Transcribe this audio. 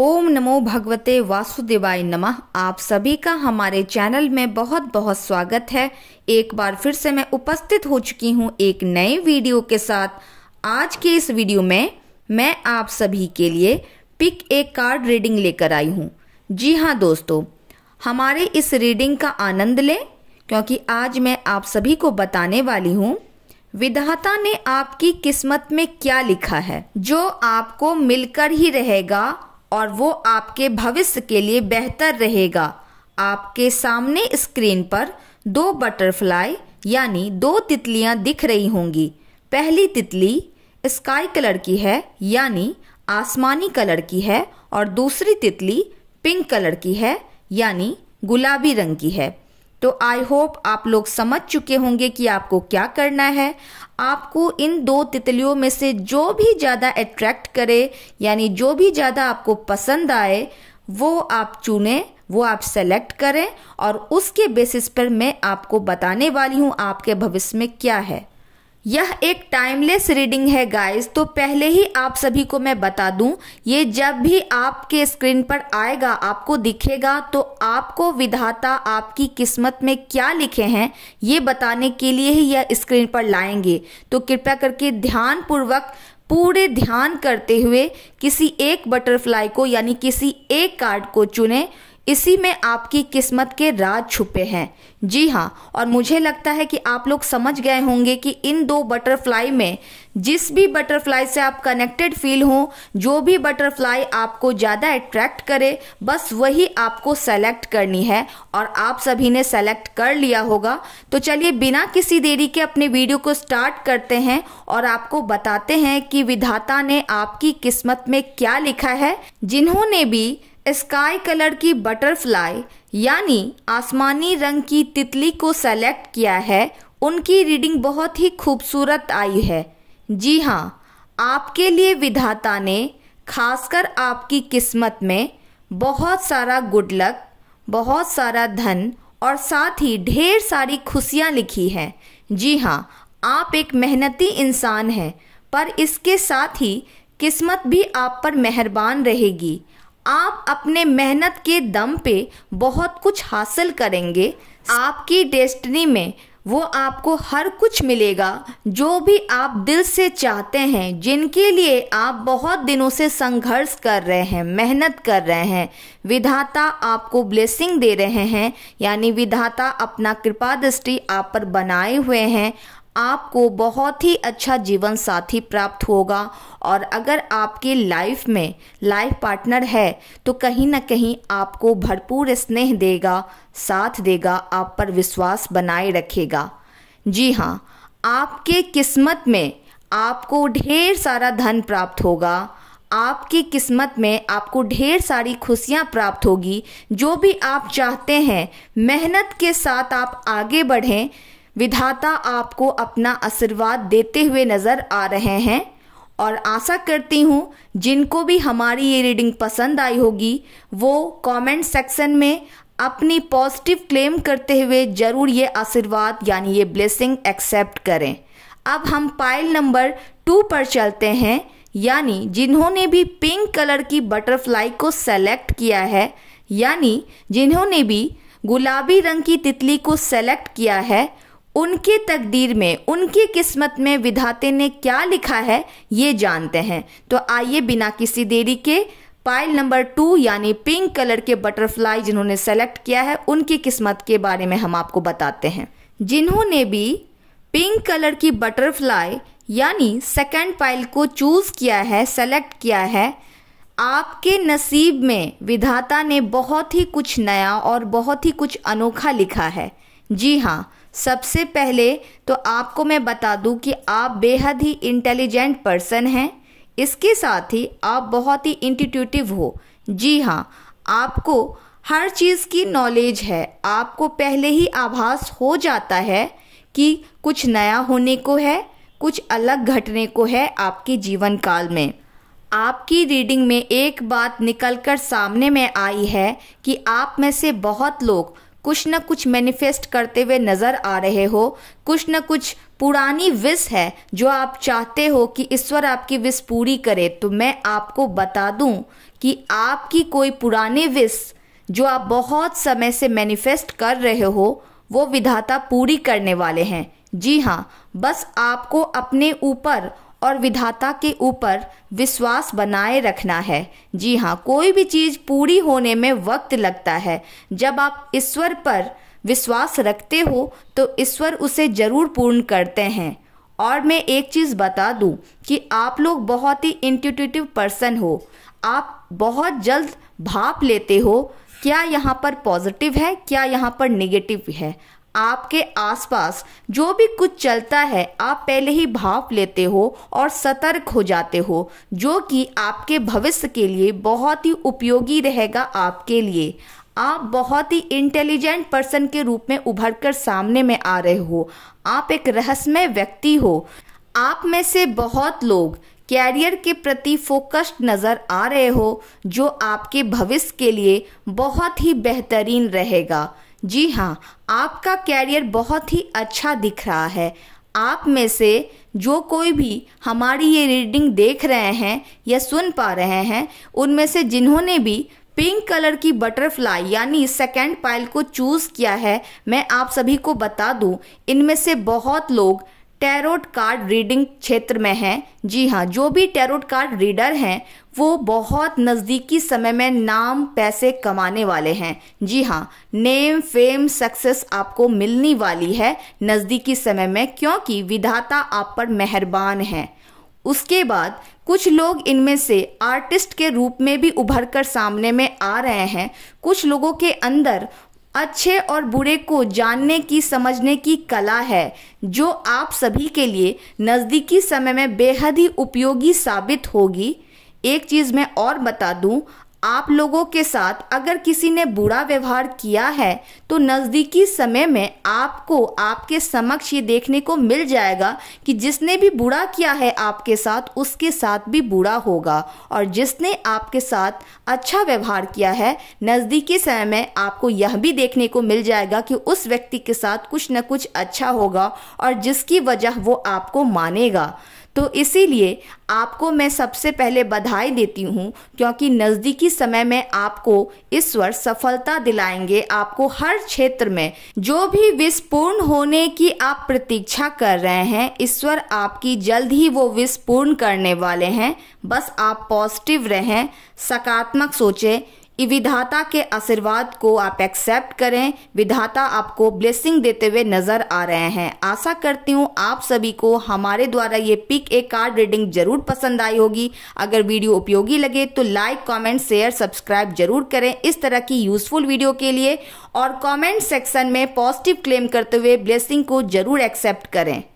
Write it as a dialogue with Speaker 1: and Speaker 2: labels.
Speaker 1: ओम नमो भगवते वासुदेवाय नमः आप सभी का हमारे चैनल में बहुत बहुत स्वागत है एक बार फिर से मैं उपस्थित हो चुकी हूँ एक नए वीडियो के साथ आज के इस वीडियो में मैं आप सभी के लिए पिक ए कार्ड रीडिंग लेकर आई हूँ जी हाँ दोस्तों हमारे इस रीडिंग का आनंद लें क्योंकि आज मैं आप सभी को बताने वाली हूँ विधाता ने आपकी किस्मत में क्या लिखा है जो आपको मिलकर ही रहेगा और वो आपके भविष्य के लिए बेहतर रहेगा आपके सामने स्क्रीन पर दो बटरफ्लाई यानी दो तितलियां दिख रही होंगी पहली तितली स्काई कलर की है यानी आसमानी कलर की है और दूसरी तितली पिंक कलर की है यानी गुलाबी रंग की है तो आई होप आप लोग समझ चुके होंगे कि आपको क्या करना है आपको इन दो तितलियों में से जो भी ज़्यादा अट्रैक्ट करे यानी जो भी ज़्यादा आपको पसंद आए वो आप चुने वो आप सेलेक्ट करें और उसके बेसिस पर मैं आपको बताने वाली हूँ आपके भविष्य में क्या है यह एक टाइमलेस रीडिंग है गाइस तो पहले ही आप सभी को मैं बता दूं ये जब भी आपके स्क्रीन पर आएगा आपको दिखेगा तो आपको विधाता आपकी किस्मत में क्या लिखे हैं ये बताने के लिए ही यह स्क्रीन पर लाएंगे तो कृपया करके ध्यान पूर्वक पूरे ध्यान करते हुए किसी एक बटरफ्लाई को यानी किसी एक कार्ड को चुनें इसी में आपकी किस्मत के राज छुपे हैं जी हाँ और मुझे लगता है कि आप लोग समझ गए होंगे कि इन दो बटरफ्लाई में जिस भी बटरफ्लाई से आप कनेक्टेड फील हो जो भी बटरफ्लाई आपको ज़्यादा अट्रैक्ट करे बस वही आपको सेलेक्ट करनी है और आप सभी ने सेलेक्ट कर लिया होगा तो चलिए बिना किसी देरी के अपने वीडियो को स्टार्ट करते हैं और आपको बताते हैं कि विधाता ने आपकी किस्मत में क्या लिखा है जिन्होंने भी स्काई कलर की बटरफ्लाई यानी आसमानी रंग की तितली को सेलेक्ट किया है उनकी रीडिंग बहुत ही खूबसूरत आई है जी हाँ आपके लिए विधाता ने खासकर आपकी किस्मत में बहुत सारा गुड लक बहुत सारा धन और साथ ही ढेर सारी खुशियाँ लिखी हैं जी हाँ आप एक मेहनती इंसान हैं पर इसके साथ ही किस्मत भी आप पर मेहरबान रहेगी आप अपने मेहनत के दम पे बहुत कुछ हासिल करेंगे आपकी डेस्टिनी में वो आपको हर कुछ मिलेगा जो भी आप दिल से चाहते हैं जिनके लिए आप बहुत दिनों से संघर्ष कर रहे हैं मेहनत कर रहे हैं विधाता आपको ब्लेसिंग दे रहे हैं यानी विधाता अपना कृपा दृष्टि आप पर बनाए हुए हैं आपको बहुत ही अच्छा जीवन साथी प्राप्त होगा और अगर आपके लाइफ में लाइफ पार्टनर है तो कहीं ना कहीं आपको भरपूर स्नेह देगा साथ देगा आप पर विश्वास बनाए रखेगा जी हाँ आपके किस्मत में आपको ढेर सारा धन प्राप्त होगा आपकी किस्मत में आपको ढेर सारी खुशियाँ प्राप्त होगी जो भी आप चाहते हैं मेहनत के साथ आप आगे बढ़ें विधाता आपको अपना आशीर्वाद देते हुए नज़र आ रहे हैं और आशा करती हूँ जिनको भी हमारी ये रीडिंग पसंद आई होगी वो कमेंट सेक्शन में अपनी पॉजिटिव क्लेम करते हुए ज़रूर ये आशीर्वाद यानी ये ब्लेसिंग एक्सेप्ट करें अब हम पाइल नंबर टू पर चलते हैं यानी जिन्होंने भी पिंक कलर की बटरफ्लाई को सेलेक्ट किया है यानी जिन्होंने भी गुलाबी रंग की तितली को सेलेक्ट किया है उनके तकदीर में उनकी किस्मत में विधाते ने क्या लिखा है ये जानते हैं तो आइए बिना किसी देरी के पाइल नंबर टू यानी पिंक कलर के बटरफ्लाई जिन्होंने सेलेक्ट किया है उनकी किस्मत के बारे में हम आपको बताते हैं जिन्होंने भी पिंक कलर की बटरफ्लाई यानी सेकंड पाइल को चूज़ किया है सेलेक्ट किया है आपके नसीब में विधाता ने बहुत ही कुछ नया और बहुत ही कुछ अनोखा लिखा है जी हाँ सबसे पहले तो आपको मैं बता दूं कि आप बेहद ही इंटेलिजेंट पर्सन हैं इसके साथ ही आप बहुत ही इंटीट्यूटिव हो जी हाँ आपको हर चीज़ की नॉलेज है आपको पहले ही आभास हो जाता है कि कुछ नया होने को है कुछ अलग घटने को है आपके जीवन काल में आपकी रीडिंग में एक बात निकलकर सामने में आई है कि आप में से बहुत लोग कुछ न कुछ मैनिफेस्ट करते हुए नज़र आ रहे हो कुछ ना कुछ पुरानी विश है जो आप चाहते हो कि ईश्वर आपकी विश पूरी करे तो मैं आपको बता दूं कि आपकी कोई पुरानी विश जो आप बहुत समय से मैनिफेस्ट कर रहे हो वो विधाता पूरी करने वाले हैं जी हाँ बस आपको अपने ऊपर और विधाता के ऊपर विश्वास बनाए रखना है जी हाँ कोई भी चीज़ पूरी होने में वक्त लगता है जब आप ईश्वर पर विश्वास रखते हो तो ईश्वर उसे ज़रूर पूर्ण करते हैं और मैं एक चीज़ बता दूं कि आप लोग बहुत ही इंट्यूटिव पर्सन हो आप बहुत जल्द भाप लेते हो क्या यहाँ पर पॉजिटिव है क्या यहाँ पर नेगेटिव है आपके आसपास जो भी कुछ चलता है आप पहले ही भाप लेते हो और सतर्क हो जाते हो जो कि आपके भविष्य के लिए बहुत ही उपयोगी रहेगा आपके लिए आप बहुत ही इंटेलिजेंट पर्सन के रूप में उभर कर सामने में आ रहे हो आप एक रहस्यमय व्यक्ति हो आप में से बहुत लोग कैरियर के प्रति फोकस्ड नज़र आ रहे हो जो आपके भविष्य के लिए बहुत ही बेहतरीन रहेगा जी हाँ आपका कैरियर बहुत ही अच्छा दिख रहा है आप में से जो कोई भी हमारी ये रीडिंग देख रहे हैं या सुन पा रहे हैं उनमें से जिन्होंने भी पिंक कलर की बटरफ्लाई यानी सेकेंड पाइल को चूज़ किया है मैं आप सभी को बता दूं इनमें से बहुत लोग टैरोट कार्ड रीडिंग क्षेत्र में हैं जी हाँ जो भी टैरोट कार्ड रीडर हैं वो बहुत नज़दीकी समय में नाम पैसे कमाने वाले हैं जी हाँ नेम फेम सक्सेस आपको मिलनी वाली है नज़दीकी समय में क्योंकि विधाता आप पर मेहरबान है उसके बाद कुछ लोग इनमें से आर्टिस्ट के रूप में भी उभर कर सामने में आ रहे हैं कुछ लोगों के अंदर अच्छे और बुरे को जानने की समझने की कला है जो आप सभी के लिए नज़दीकी समय में बेहद ही उपयोगी साबित होगी एक चीज़ मैं और बता दूं आप लोगों के साथ अगर किसी ने बुरा व्यवहार किया है तो नज़दीकी समय में आपको आपके समक्ष ये देखने को मिल जाएगा कि जिसने भी बुरा किया है आपके साथ उसके साथ भी बुरा होगा और जिसने आपके साथ अच्छा व्यवहार किया है नज़दीकी समय में आपको यह भी देखने को मिल जाएगा कि उस व्यक्ति के साथ कुछ न कुछ अच्छा होगा और जिसकी वजह वो आपको मानेगा तो इसीलिए आपको मैं सबसे पहले बधाई देती हूँ क्योंकि नज़दीकी समय में आपको ईश्वर सफलता दिलाएंगे आपको हर क्षेत्र में जो भी विष पूर्ण होने की आप प्रतीक्षा कर रहे हैं ईश्वर आपकी जल्द ही वो विष पूर्ण करने वाले हैं बस आप पॉजिटिव रहें सकारात्मक सोचें कि विधाता के आशीर्वाद को आप एक्सेप्ट करें विधाता आपको ब्लेसिंग देते हुए नजर आ रहे हैं आशा करती हूँ आप सभी को हमारे द्वारा ये पिक ए कार्ड रीडिंग जरूर पसंद आई होगी अगर वीडियो उपयोगी लगे तो लाइक कमेंट शेयर सब्सक्राइब जरूर करें इस तरह की यूजफुल वीडियो के लिए और कॉमेंट सेक्शन में पॉजिटिव क्लेम करते हुए ब्लेसिंग को जरूर एक्सेप्ट करें